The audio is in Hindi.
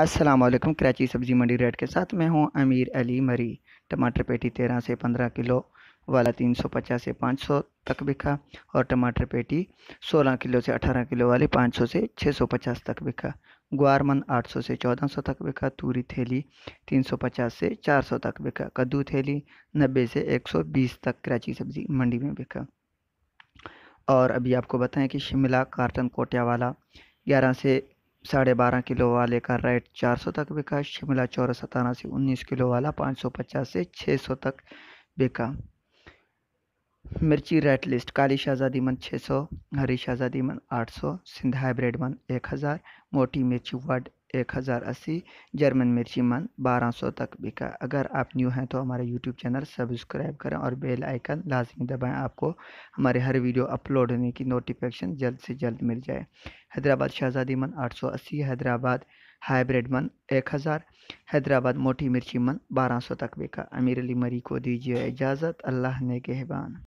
अस्सलाम वालेकुम कराची सब्ज़ी मंडी रेट के साथ मैं हूं अमीर अली मरी टमाटर पेटी तेरह से पंद्रह किलो वाला तीन सौ पचास से पाँच सौ तक बिका और टमाटर पेटी सोलह किलो से अठारह किलो वाले पाँच सौ से छः सौ पचास तक बिका ग्वारमन आठ सौ से चौदह सौ तक बिका तूरी थैली तीन सौ पचास से चार सौ तक बिका कद्दू थैली नब्बे से एक सौ बीस तक कराची सब्ज़ी मंडी में बिका और अभी आपको बताएं कि शिमला कार्टन कोटिया वाला ग्यारह से साढ़े बारह किलो वाले का रेट चार सौ तक बिका शिमला चौरस सताना से उन्नीस किलो वाला पाँच सौ पचास से छः सौ तक बिका मिर्ची रेट लिस्ट काली शाहजादी मन 600 हरी शाहजादी मन 800 सिंध हाइब्रिड मन 1000 मोटी मिर्ची हज़ार 1080 जर्मन मिर्ची मन 1200 तक बिका अगर आप न्यू हैं तो हमारा यूट्यूब चैनल सब्सक्राइब करें और बेल आइकन लाजमी दबाएं आपको हमारे हर वीडियो अपलोड होने की नोटिफिकेशन जल्द से जल्द मिल जाए हैदराबाद शाहजादी मन अस्सी हैदराबाद हाइब्रिड मन 1000 हैदराबाद मोटी मिर्ची मन 1200 तक बिका अमीर अली मरी को दीजिए इजाज़त अल्लाह ने केहबान